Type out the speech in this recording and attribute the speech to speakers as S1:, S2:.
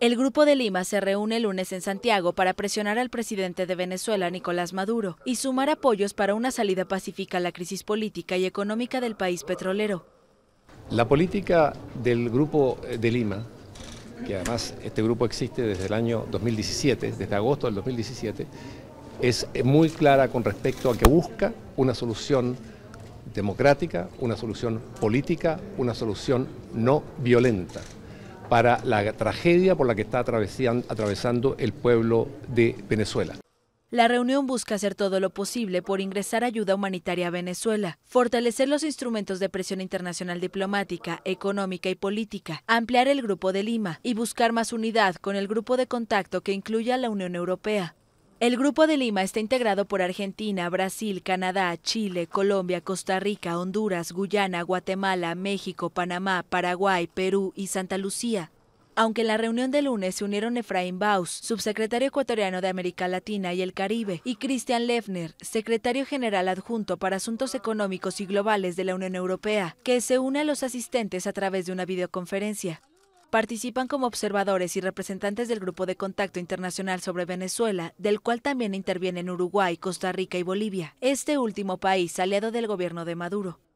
S1: El Grupo de Lima se reúne el lunes en Santiago para presionar al presidente de Venezuela, Nicolás Maduro, y sumar apoyos para una salida pacífica a la crisis política y económica del país petrolero.
S2: La política del Grupo eh, de Lima, que además este grupo existe desde el año 2017, desde agosto del 2017, es eh, muy clara con respecto a que busca una solución democrática, una solución política, una solución no violenta para la tragedia por la que está atravesando el pueblo de Venezuela.
S1: La reunión busca hacer todo lo posible por ingresar ayuda humanitaria a Venezuela, fortalecer los instrumentos de presión internacional diplomática, económica y política, ampliar el Grupo de Lima y buscar más unidad con el Grupo de Contacto que incluya a la Unión Europea, el Grupo de Lima está integrado por Argentina, Brasil, Canadá, Chile, Colombia, Costa Rica, Honduras, Guyana, Guatemala, México, Panamá, Paraguay, Perú y Santa Lucía. Aunque en la reunión de lunes se unieron Efraín Baus, subsecretario ecuatoriano de América Latina y el Caribe, y Christian Lefner, secretario general adjunto para asuntos económicos y globales de la Unión Europea, que se une a los asistentes a través de una videoconferencia participan como observadores y representantes del Grupo de Contacto Internacional sobre Venezuela, del cual también intervienen Uruguay, Costa Rica y Bolivia, este último país aliado del gobierno de Maduro.